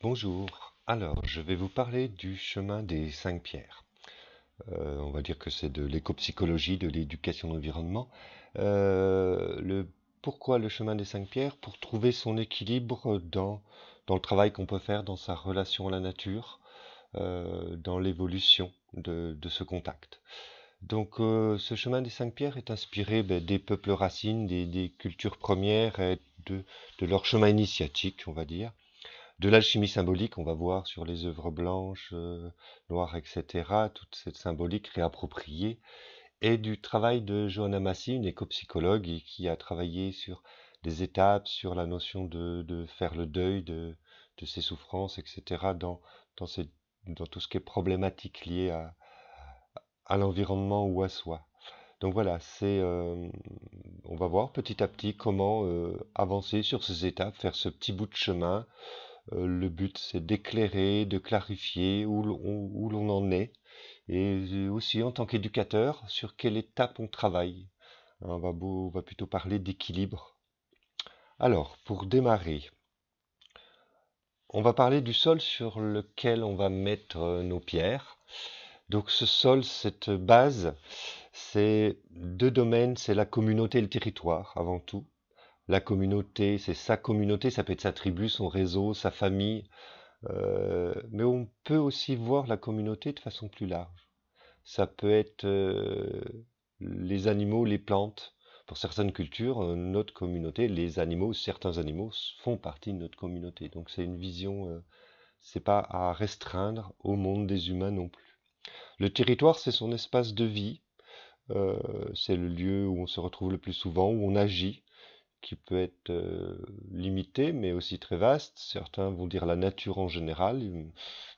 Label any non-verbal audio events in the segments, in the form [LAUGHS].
Bonjour, alors je vais vous parler du chemin des cinq pierres. Euh, on va dire que c'est de l'éco-psychologie, de l'éducation de l'environnement. Euh, pourquoi le chemin des cinq pierres Pour trouver son équilibre dans, dans le travail qu'on peut faire, dans sa relation à la nature, euh, dans l'évolution de, ce contact. Donc ce chemin des cinq pierres est inspiré ben, des peuples racines, des, cultures premières et de, de, leur chemin initiatique, on va dire de l'alchimie symbolique, on va voir sur les œuvres blanches, euh, noires, etc., toute cette symbolique réappropriée, et du travail de Johanna Massi, une éco-psychologue, qui a travaillé sur des étapes, sur la notion de, faire le deuil de, ses souffrances, etc., dans, dans, tout ce qui est problématique lié à, l'environnement ou à soi. Donc voilà, c'est, euh, on va voir petit à petit comment euh, avancer sur ces étapes, faire ce petit bout de chemin, euh, le but, c'est d'éclairer, de clarifier où l'on en est, et euh, aussi en tant qu'éducateur, sur quelle étape on travaille. Hein, on va, plutôt parler d'équilibre. Alors, pour démarrer, on va parler du sol sur lequel on va mettre euh, nos pierres. Donc ce sol, cette base, c'est deux domaines, c'est la communauté et le territoire avant tout la communauté, c'est sa communauté, ça peut être sa tribu, son réseau, sa famille, euh, mais on peut aussi voir la communauté de façon plus large. Ça peut être euh, les animaux, les plantes. Pour certaines cultures, euh, notre communauté, les animaux, certains animaux font partie de notre communauté. Donc c'est une vision, c'est pas à restreindre au monde des humains non plus. Le territoire, c'est son espace de vie, c'est le lieu où on se retrouve le plus souvent, où on agit, qui peut être limitée, euh, limité, mais aussi très vaste. Certains vont dire la nature en général.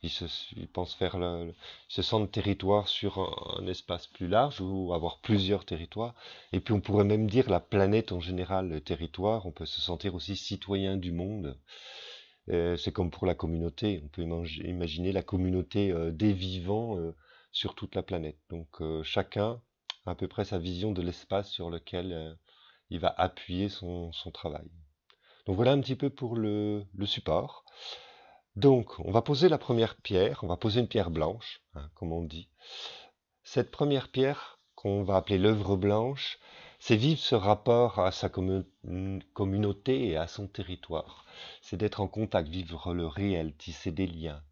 Ils, se, pensent faire le, se sentent territoire sur un, espace plus large ou avoir plusieurs territoires. Et puis on pourrait même dire la planète en général, le territoire. On peut se sentir aussi citoyen du monde. Euh, c'est comme pour la communauté. On peut imaginer la communauté euh, des vivants sur toute la planète. Donc chacun a à peu près sa vision de l'espace sur lequel il va appuyer son, travail. Donc voilà un petit peu pour le, support. Donc on va poser la première pierre, on va poser une pierre blanche, hein, comme on dit. Cette première pierre qu'on va appeler l'œuvre blanche, c'est vivre ce rapport à sa communauté et à son territoire. C'est d'être en contact, vivre le réel, tisser des liens.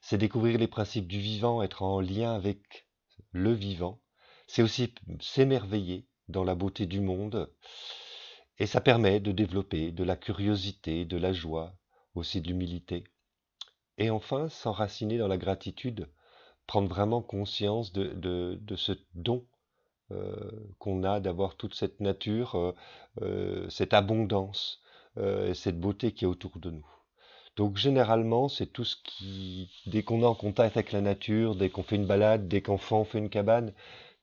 C'est découvrir les principes du vivant, être en lien avec le vivant. C'est aussi s'émerveiller, dans la beauté du monde. Et ça permet de développer de la curiosité, de la joie, aussi de l'humilité. Et enfin, s'enraciner dans la gratitude, prendre vraiment conscience de, ce don euh, qu'on a d'avoir toute cette nature, euh, euh, cette abondance, cette beauté qui est autour de nous. Donc généralement, c'est tout ce qui, dès qu'on est en contact avec la nature, dès qu'on fait une balade, dès qu'enfant on fait une cabane,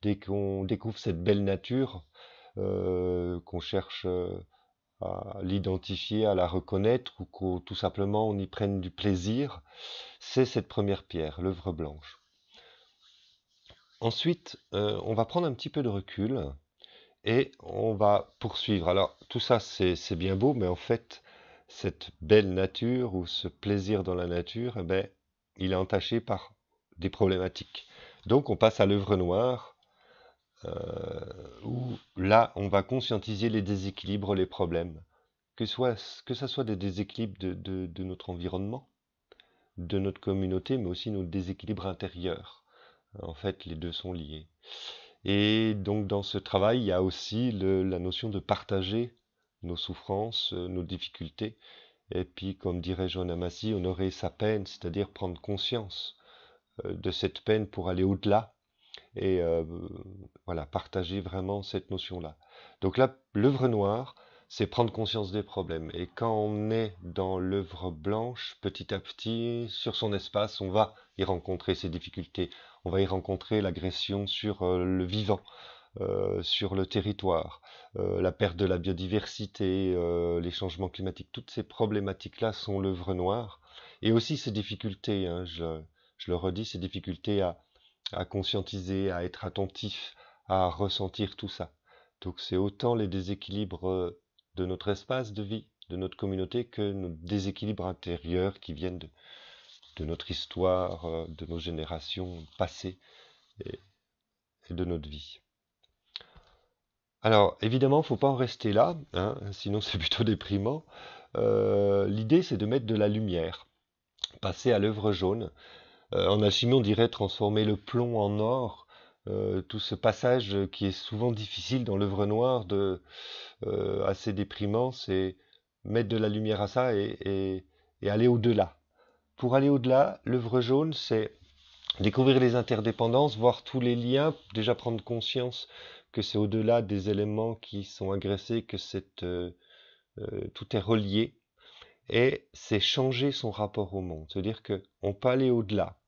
dès qu'on découvre cette belle nature, euh, qu'on cherche euh, à l'identifier, à la reconnaître, ou qu'on tout simplement on y prenne du plaisir, c'est cette première pierre, l'œuvre blanche. Ensuite, euh, on va prendre un petit peu de recul et on va poursuivre. Alors, tout ça, c'est bien beau, mais en fait, cette belle nature ou ce plaisir dans la nature, eh ben, il est entaché par des problématiques. Donc, on passe à l'œuvre noire euh, où là, on va conscientiser les déséquilibres, les problèmes, que, soit, que ce soit des déséquilibres de, notre environnement, de notre communauté, mais aussi nos déséquilibres intérieurs. En fait, les deux sont liés. Et donc dans ce travail, il y a aussi la notion de partager nos souffrances, euh, nos difficultés. Et puis, comme dirait John Amassi, honorer sa peine, c'est-à-dire prendre conscience euh, de cette peine pour aller au-delà et euh, voilà, partager vraiment cette notion-là. Donc là, l'œuvre noire, c'est prendre conscience des problèmes. Et quand on est dans l'œuvre blanche, petit à petit, sur son espace, on va y rencontrer ses difficultés, on va y rencontrer l'agression sur euh, le vivant. Euh, sur le territoire, la perte de la biodiversité, les changements climatiques, toutes ces problématiques-là sont l'œuvre noire. Et aussi ces difficultés, hein, je, je, le redis, ces difficultés à, à conscientiser, à être attentif, à ressentir tout ça. Donc c'est autant les déséquilibres de notre espace de vie, de notre communauté, que nos déséquilibres intérieurs qui viennent de, notre histoire, de nos générations passées et, de notre vie. Alors évidemment, il ne faut pas en rester là, hein, sinon [LAUGHS] c'est plutôt déprimant. Euh, l'idée c'est de mettre de la lumière, passer à l'œuvre jaune. Euh, en alchimie, on dirait transformer le plomb en or. Euh, tout ce passage qui est souvent difficile dans l'œuvre noire, de, euh, assez déprimant, c'est mettre de la lumière à ça et, aller au-delà. Pour aller au-delà, l'œuvre jaune, c'est découvrir les interdépendances, voir tous les liens, déjà prendre conscience que c'est au-delà des éléments qui sont agressés, que tout est relié. Et c'est changer son rapport au monde, c'est-à-dire qu'on peut aller au-delà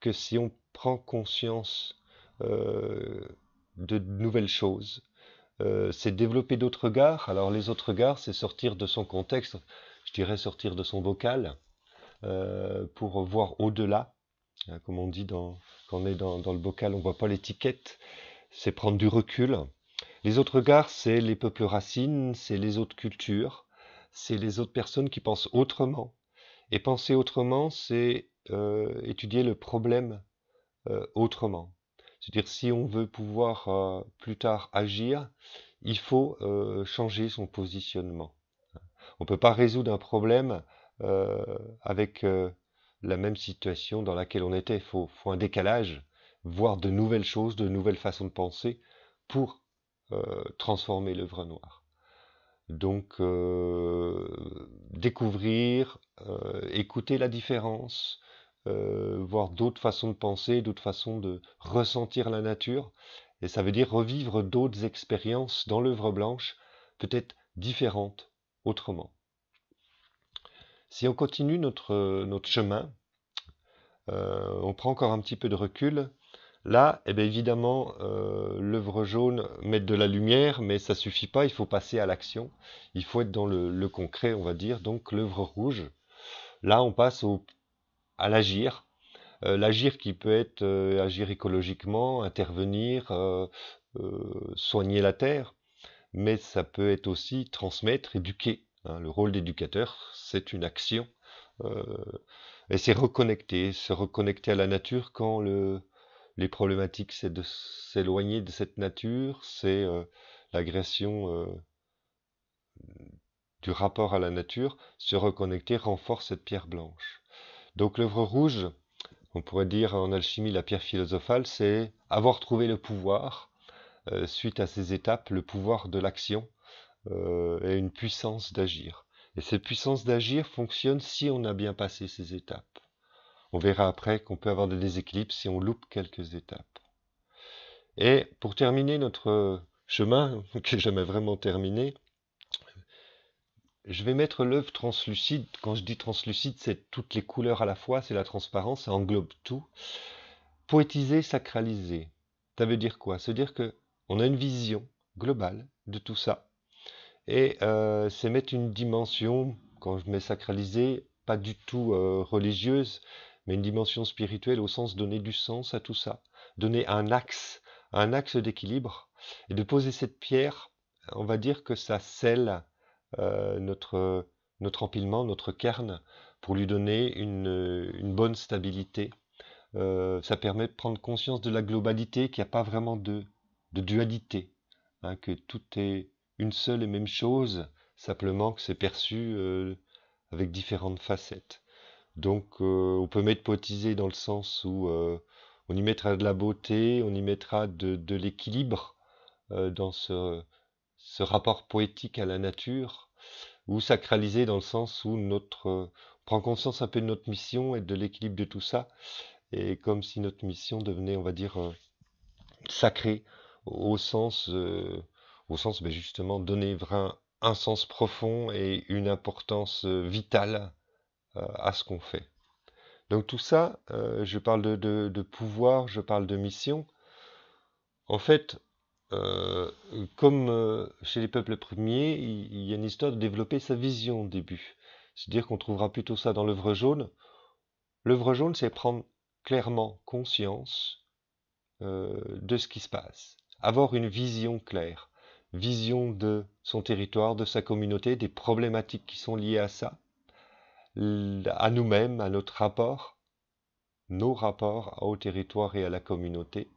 que si on prend conscience euh, de nouvelles choses, euh, c'est développer d'autres regards. Alors les autres regards, c'est sortir de son contexte, je dirais sortir de son bocal, euh, pour voir au-delà. Hein, comme on dit quand on est dans, dans le bocal, on ne voit pas l'étiquette. C'est prendre du recul. Les autres regards, c'est les peuples racines, c'est les autres cultures, c'est les autres personnes qui pensent autrement. Et penser autrement, c'est euh, étudier le problème euh, autrement. C'est-à-dire si on veut pouvoir euh, plus tard agir, il faut changer son positionnement. On ne peut pas résoudre un problème avec la même situation dans laquelle on était. Il faut, un décalage, voir de nouvelles choses, de nouvelles façons de penser pour transformer l'œuvre noire. Donc, découvrir, écouter la différence, euh, voir d'autres façons de penser, d'autres façons de ressentir la nature. Et ça veut dire revivre d'autres expériences dans l'œuvre blanche, peut-être différentes, autrement. Si on continue notre, notre chemin, euh, on prend encore un petit peu de recul. Là, eh bien, évidemment, euh, l'œuvre jaune met de la lumière, mais ça suffit pas, il faut passer à l'action, il faut être dans le, le concret, on va dire, donc l'œuvre rouge. Là, on passe au à l'agir. Euh, l'agir qui peut être euh, agir écologiquement, intervenir, euh, soigner la terre, mais ça peut être aussi transmettre, éduquer. Hein. le rôle d'éducateur, c'est une action. et c'est reconnecter, se reconnecter à la nature quand les problématiques, c'est de s'éloigner de cette nature, c'est l'agression du rapport à la nature, se reconnecter renforce cette pierre blanche. Donc l'œuvre rouge, on pourrait dire en alchimie la pierre philosophale, c'est avoir trouvé le pouvoir, euh, suite à ces étapes, le pouvoir de l'action euh, et une puissance d'agir. Et cette puissance d'agir fonctionne si on a bien passé ces étapes. On verra après qu'on peut avoir des déséquilibres si on loupe quelques étapes. Et pour terminer notre chemin, [LAUGHS] qui j'aimais jamais vraiment terminé, je vais mettre l'œuvre translucide. Quand je dis translucide, c'est toutes les couleurs à la fois, c'est la transparence, ça englobe tout. Poétiser, sacraliser. Ça veut dire quoi Se dire que on a une vision globale de tout ça. Et euh, c'est mettre une dimension, quand je mets sacraliser, pas du tout euh, religieuse, mais une dimension spirituelle au sens donner du sens à tout ça, donner un axe, un axe d'équilibre, et de poser cette pierre, on va dire que ça scelle euh, notre, notre empilement, notre kern pour lui donner une, bonne stabilité. Euh, ça permet de prendre conscience de la globalité, qu'il n'y a pas vraiment de, dualité, hein, que tout est une seule et même chose, simplement que c'est perçu euh, avec différentes facettes. Donc on peut potiser dans le sens où on y mettra de la beauté, on y mettra de l'équilibre dans ce ce rapport poétique à la nature, ou sacralisé dans le sens où notre, on prend conscience un peu de notre mission et de l'équilibre de tout ça, et comme si notre mission devenait, on va dire, euh, sacrée, au sens, euh, au sens ben justement, donner vraiment un sens profond et une importance euh, vitale à ce qu'on fait. Donc tout ça, je parle de, de, de pouvoir, je parle de mission. En fait, euh, comme euh, chez les peuples premiers, il y a une histoire de développer sa vision au début. C'est-à-dire qu'on trouvera plutôt ça dans l'œuvre jaune. L'œuvre jaune, c'est prendre clairement conscience euh, de ce qui se passe, avoir une vision claire, vision de son territoire, de sa communauté, des problématiques qui sont liées à ça, à nous-mêmes, à notre rapport, nos rapports au territoire et à la communauté.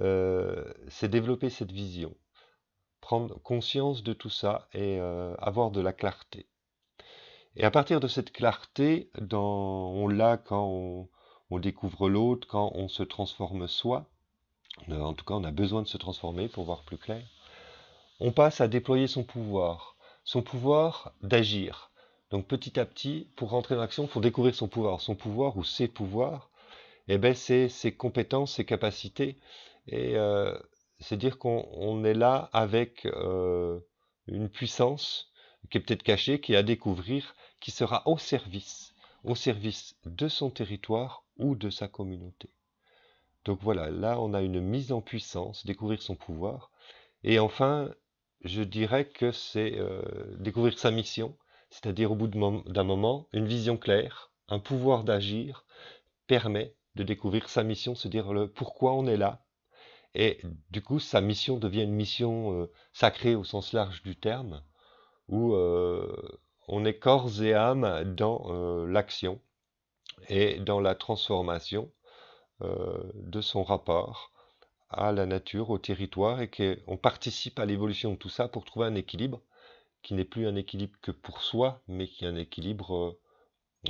Euh, c'est développer cette vision, prendre conscience de tout ça et euh, avoir de la clarté. Et à partir de cette clarté, dans, on l'a quand on, découvre l'autre, quand on se transforme soi, euh, en tout cas on a besoin de se transformer pour voir plus clair, on passe à déployer son pouvoir, son pouvoir d'agir. Donc petit à petit, pour rentrer en action, il faut découvrir son pouvoir. Son pouvoir ou ses pouvoirs, et eh ben, c'est ses compétences, ses capacités, et euh, c'est dire qu'on est là avec euh, une puissance qui est peut-être cachée, qui est à découvrir, qui sera au service, au service de son territoire ou de sa communauté. Donc voilà, là on a une mise en puissance, découvrir son pouvoir. Et enfin, je dirais que c'est euh, découvrir sa mission, c'est-à-dire au bout d'un moment, une vision claire, un pouvoir d'agir permet de découvrir sa mission, se dire pourquoi on est là, et du coup, sa mission devient une mission euh, sacrée au sens large du terme, où euh, on est corps et âme dans euh, l'action et dans la transformation de son rapport à la nature, au territoire, et qu'on participe à l'évolution de tout ça pour trouver un équilibre qui n'est plus un équilibre que pour soi, mais qui est un équilibre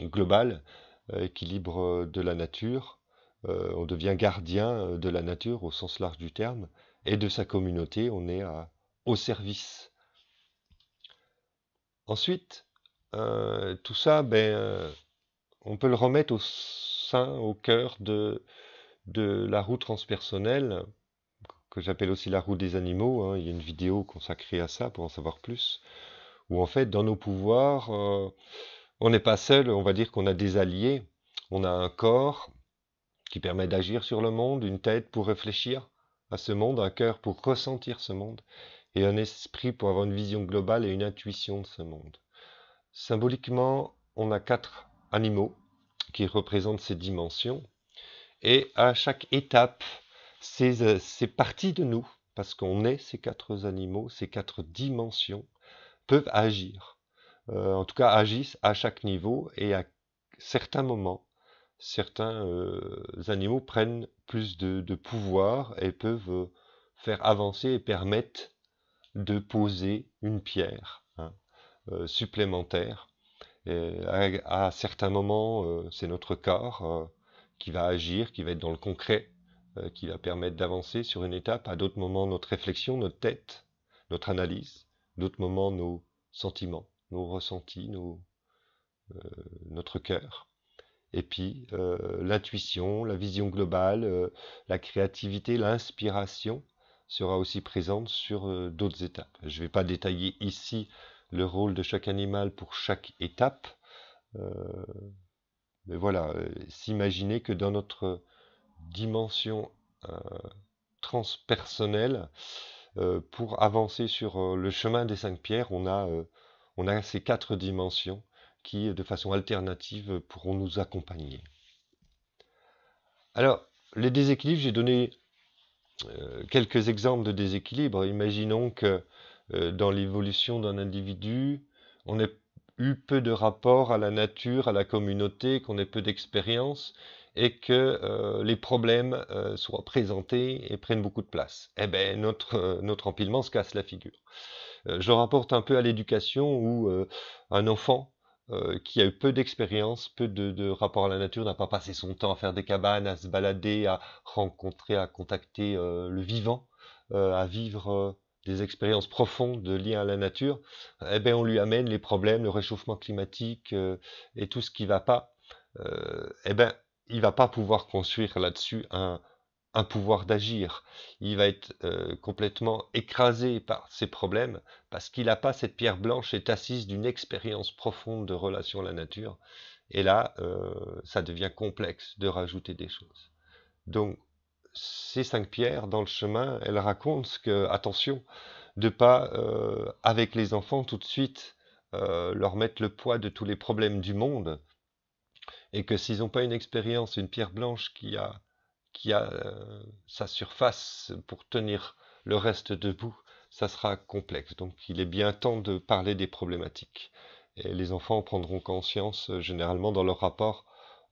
global, équilibre de la nature, euh, on devient gardien euh, de la nature au sens large du terme, et de sa communauté, on est au service. Ensuite, euh, tout ça, ben, on peut le remettre au sein, au cœur de, la roue transpersonnelle, que j'appelle aussi la roue des animaux. Hein. Il y a une vidéo consacrée à ça pour en savoir plus, où en fait, dans nos pouvoirs, on n'est pas seul, on va dire qu'on a des alliés, on a un corps, qui permet d'agir sur le monde, une tête pour réfléchir à ce monde, un cœur pour ressentir ce monde, et un esprit pour avoir une vision globale et une intuition de ce monde. Symboliquement, on a quatre animaux qui représentent ces dimensions, et à chaque étape, ces euh, parties de nous, parce qu'on est ces quatre animaux, ces quatre dimensions, peuvent agir. Euh, en tout cas, agissent à chaque niveau et à certains moments certains euh, animaux prennent plus de, pouvoir et peuvent euh, faire avancer et permettre de poser une pierre hein, euh, supplémentaire. à, certains moments, c'est notre corps qui va agir, qui va être dans le concret, qui va permettre d'avancer sur une étape. À d'autres moments, notre réflexion, notre tête, notre analyse. D'autres moments, nos sentiments, nos ressentis, notre cœur. Et puis euh, l'intuition, la vision globale, euh, la créativité, l'inspiration sera aussi présente sur euh, d'autres étapes. Je ne vais pas détailler ici le rôle de chaque animal pour chaque étape. mais voilà, s'imaginer que dans notre dimension transpersonnelle, pour avancer sur le chemin des cinq pierres, on a ces quatre dimensions qui, de façon alternative, pourront nous accompagner. Alors, les déséquilibres, j'ai donné euh, quelques exemples de déséquilibres. Imaginons que euh, dans l'évolution d'un individu, on ait eu peu de rapport à la nature, à la communauté, qu'on ait peu d'expérience et que euh, les problèmes soient présentés et prennent beaucoup de place. Eh bien, notre, notre empilement se casse la figure. je rapporte un peu à l'éducation où un enfant euh, qui a eu peu d'expérience, peu de, rapport à la nature, n'a pas passé son temps à faire des cabanes, à se balader, à rencontrer, à contacter euh, le vivant, euh, à vivre des expériences profondes de lien à la nature, eh bien, on lui amène les problèmes, le réchauffement climatique et tout ce qui va pas. eh bien, il va pas pouvoir construire là-dessus un, un pouvoir d'agir. Il va être euh, complètement écrasé par ses problèmes parce qu'il n'a pas cette pierre blanche, et assise d'une expérience profonde de relation à la nature. Et là, euh, ça devient complexe de rajouter des choses. Donc, ces cinq pierres dans le chemin, elles racontent ce que, attention, de pas euh, avec les enfants tout de suite leur mettre le poids de tous les problèmes du monde, et que s'ils n'ont pas une expérience, une pierre blanche qui a qui a euh, sa surface pour tenir le reste debout, ça sera complexe. Donc il est bien temps de parler des problématiques. Et les enfants en prendront conscience euh, généralement dans leur rapport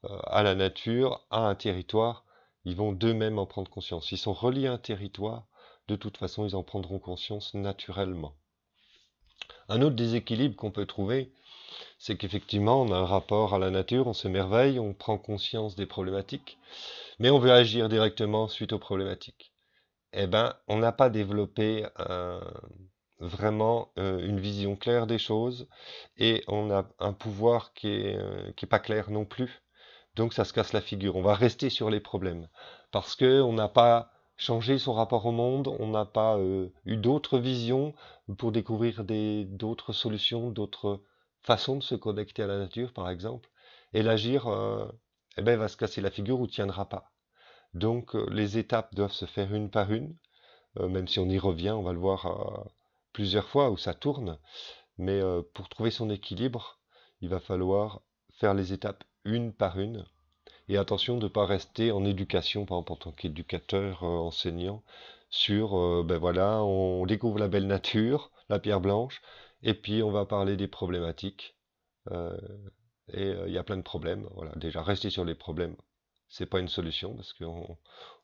euh, à la nature, à un territoire. Ils vont d'eux-mêmes en prendre conscience. Ils sont reliés à un territoire. De toute façon, ils en prendront conscience naturellement. Un autre déséquilibre qu'on peut trouver, c'est qu'effectivement, on a un rapport à la nature, on s'émerveille, on prend conscience des problématiques, mais on veut agir directement suite aux problématiques. Eh ben, on n'a pas développé euh, vraiment euh, une vision claire des choses et on a un pouvoir euh, qui est, pas clair non plus. Donc ça se casse la figure. On va rester sur les problèmes parce qu'on n'a pas changé son rapport au monde, on n'a pas eu d'autres visions pour découvrir d'autres solutions, d'autres façons de se connecter à la nature, par exemple. Et l'agir elle va se casser la figure ou tiendra pas. Donc euh, les étapes doivent se faire une par une, euh, même si on y revient, on va le voir euh, plusieurs fois où ça tourne. Mais pour trouver son équilibre, il va falloir faire les étapes une par une. Et attention de ne pas rester en éducation, par exemple en tant qu'éducateur, enseignant, sur, ben voilà, on découvre la belle nature, la pierre blanche, et puis on va parler des problématiques et euh, il y a plein de problèmes. déjà, rester sur les problèmes, n'est pas une solution parce qu'on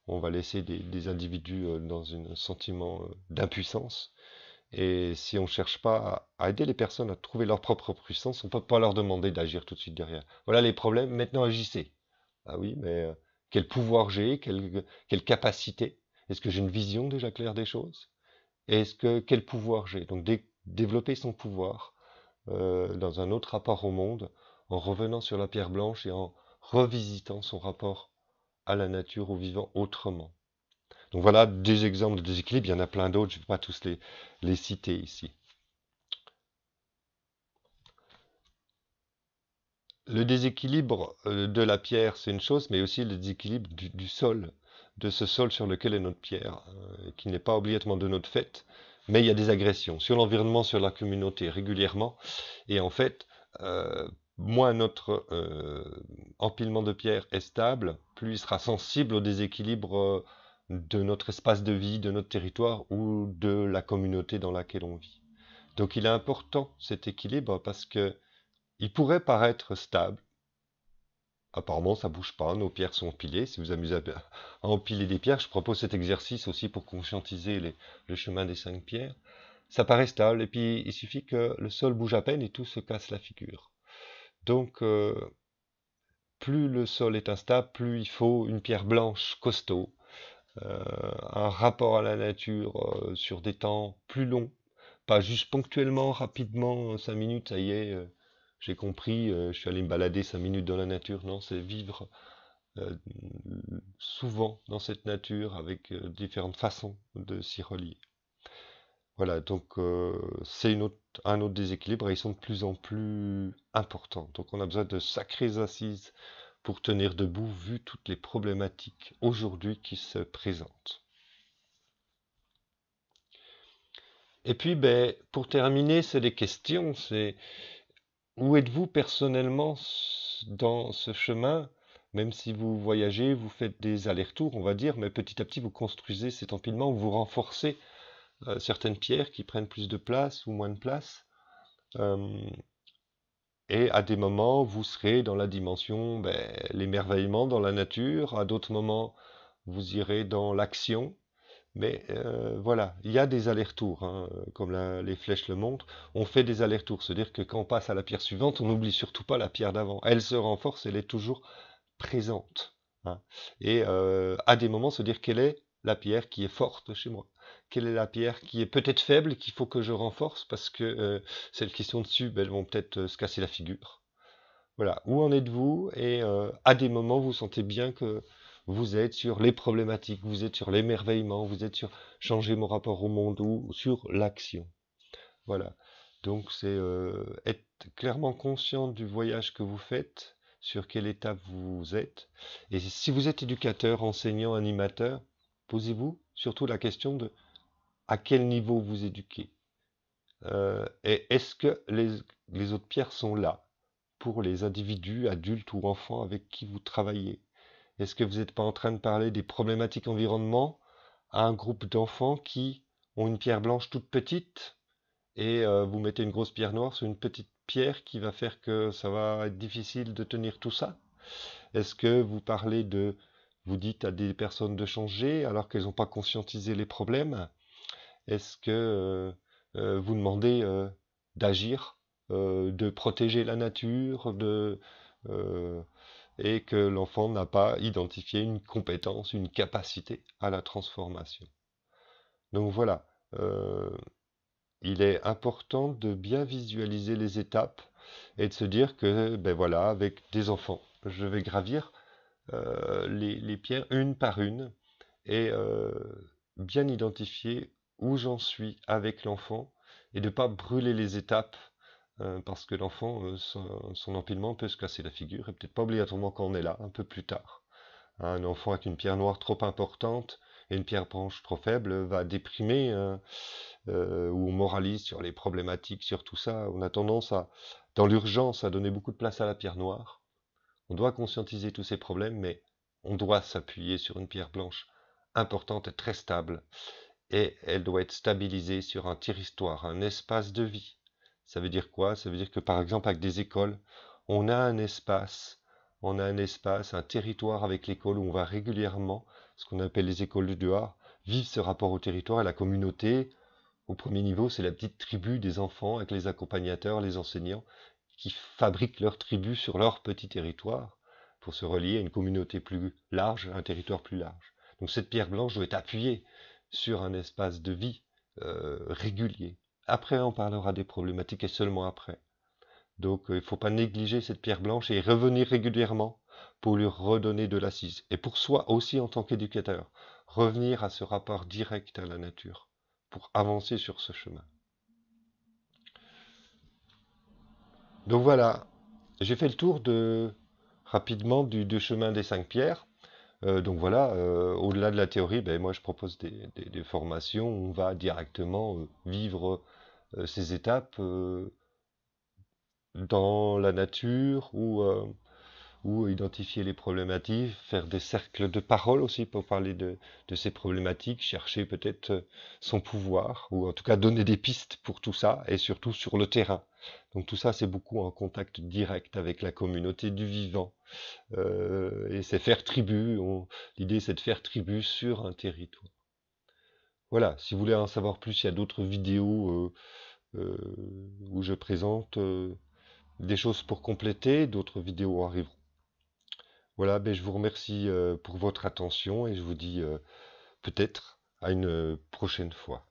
on va laisser des, individus euh, dans un sentiment euh, d'impuissance. Et si on ne cherche pas à, aider les personnes à trouver leur propre puissance, on ne peut pas leur demander d'agir tout de suite derrière. Voilà les problèmes, maintenant agissez. Ah oui, mais quel pouvoir j'ai, quelle, capacité Est-ce que j'ai une vision déjà claire des choses Est-ce que quel pouvoir j'ai Donc développer son pouvoir dans un autre rapport au monde, en revenant sur la pierre blanche et en revisitant son rapport à la nature, ou vivant autrement. Donc voilà des exemples de déséquilibre, il y en a plein d'autres, je ne vais pas tous les, citer ici. Le déséquilibre euh, de la pierre, c'est une chose, mais aussi le déséquilibre du, sol, de ce sol sur lequel est notre pierre, euh, qui n'est pas obligatoirement de notre fait, mais il y a des agressions sur l'environnement, sur la communauté régulièrement, et en fait, euh, moins notre euh, empilement de pierres est stable, plus il sera sensible au déséquilibre euh, de notre espace de vie, de notre territoire ou de la communauté dans laquelle on vit. Donc il est important cet équilibre parce que il pourrait paraître stable. Apparemment, ça bouge pas, nos pierres sont empilées. Si vous, amusez à empiler des pierres, je propose cet exercice aussi pour conscientiser le chemin des cinq pierres. Ça paraît stable, et puis il suffit que le sol bouge à peine et tout se casse la figure. Donc, euh, plus le sol est instable, plus il faut une pierre blanche costaud, euh, un rapport à la nature euh, sur des temps plus longs, pas juste ponctuellement, rapidement, 5 minutes, ça y est, j'ai compris, je suis allé me balader 5 minutes dans la nature. Non, c'est vivre souvent dans cette nature avec différentes façons de s'y relier. Voilà, donc euh, c'est un autre déséquilibre et ils sont de plus en plus importants. Donc on a besoin de sacrées assises pour tenir debout vu toutes les problématiques aujourd'hui qui se présentent. Et puis, ben, pour terminer, c'est des questions. C'est où êtes-vous personnellement dans ce chemin Même si vous voyagez, vous faites des allers-retours, on va dire, mais petit à petit, vous construisez cet empilement, vous renforcez euh, certaines pierres qui prennent plus de place ou moins de place. Euh, et à des moments, vous serez dans la dimension ben, l'émerveillement dans la nature, à d'autres moments, vous irez dans l'action. Mais euh, voilà, il y a des allers-retours, hein, comme les flèches le montrent. On fait des allers-retours, c'est-à-dire que quand on passe à la pierre suivante, on n'oublie surtout pas la pierre d'avant. Elle se renforce, elle est toujours présente. Hein. Et à des moments, se dire quelle est la pierre qui est forte chez moi quelle est la pierre qui est peut-être faible, qu'il faut que je renforce parce que euh, celles qui sont dessus, ben, elles vont peut-être euh, se casser la figure. Voilà, où en êtes-vous Et euh, à des moments, vous sentez bien que vous êtes sur les problématiques, vous êtes sur l'émerveillement, vous êtes sur changer mon rapport au monde ou sur l'action. Voilà, donc c'est être clairement conscient du voyage que vous faites, sur quelle étape vous êtes. Et si vous êtes éducateur, enseignant, animateur, posez-vous surtout la question de à quel niveau vous éduquez. Euh, et est-ce que les, autres pierres sont là pour les individus, adultes ou enfants avec qui vous travaillez Est-ce que vous n'êtes pas en train de parler des problématiques environnement à un groupe d'enfants qui ont une pierre blanche toute petite et euh, vous mettez une grosse pierre noire sur une petite pierre qui va faire que ça va être difficile de tenir tout ça Est-ce que vous parlez de... Vous dites à des personnes de changer alors qu'elles n'ont pas conscientisé les problèmes est-ce que euh, euh, vous demandez euh, d'agir, de protéger la nature, et que l'enfant n'a pas identifié une compétence, une capacité à la transformation Donc voilà, il est important de bien visualiser les étapes et de se dire que, ben voilà, avec des enfants, je vais gravir les, pierres une par une et bien identifier où j'en suis avec l'enfant et de ne pas brûler les étapes euh, parce que l'enfant, euh, son, empilement peut se casser la figure et peut-être pas obligatoirement quand on est là, un peu plus tard. Un enfant avec une pierre noire trop importante et une pierre blanche trop faible va déprimer euh, ou on moralise sur les problématiques, sur tout ça. On a tendance à, dans l'urgence, à donner beaucoup de place à la pierre noire. On doit conscientiser tous ces problèmes, mais on doit s'appuyer sur une pierre blanche importante et très stable et elle doit être stabilisée sur un territoire, un espace de vie. Ça veut dire quoi Ça veut dire que par exemple avec des écoles, on a un espace, on a un espace, un territoire avec l'école où on va régulièrement, ce qu'on appelle les écoles de dehors, vivre ce rapport au territoire et la communauté. Au premier niveau, c'est la petite tribu des enfants avec les accompagnateurs, les enseignants qui fabriquent leur tribu sur leur petit territoire pour se relier à une communauté plus large, à un territoire plus large. Donc cette pierre blanche doit être appuyée sur un espace de vie euh, régulier. Après, on parlera des problématiques et seulement après. Donc, euh, il ne faut pas négliger cette pierre blanche et revenir régulièrement pour lui redonner de l'assise. Et pour soi aussi en tant qu'éducateur, revenir à ce rapport direct à la nature pour avancer sur ce chemin. Donc voilà, j'ai fait le tour de rapidement du, du chemin des cinq pierres. Euh, donc voilà, euh, au-delà de la théorie, ben, moi je propose des, formations où on va directement euh, vivre ces étapes dans la nature ou ou identifier les problématiques, faire des cercles de parole aussi pour parler de, ces problématiques, chercher peut-être euh, son pouvoir, ou en tout cas donner des pistes pour tout ça, et surtout sur le terrain. Donc tout ça, c'est beaucoup en contact direct avec la communauté du vivant. Euh, et c'est faire tribu, l'idée c'est de faire tribu sur un territoire. Voilà, si vous voulez en savoir plus, il y a d'autres vidéos euh, où je présente des choses pour compléter, d'autres vidéos arriveront. Voilà, ben je vous remercie euh, pour votre attention et je vous dis euh, peut-être à une euh, prochaine fois.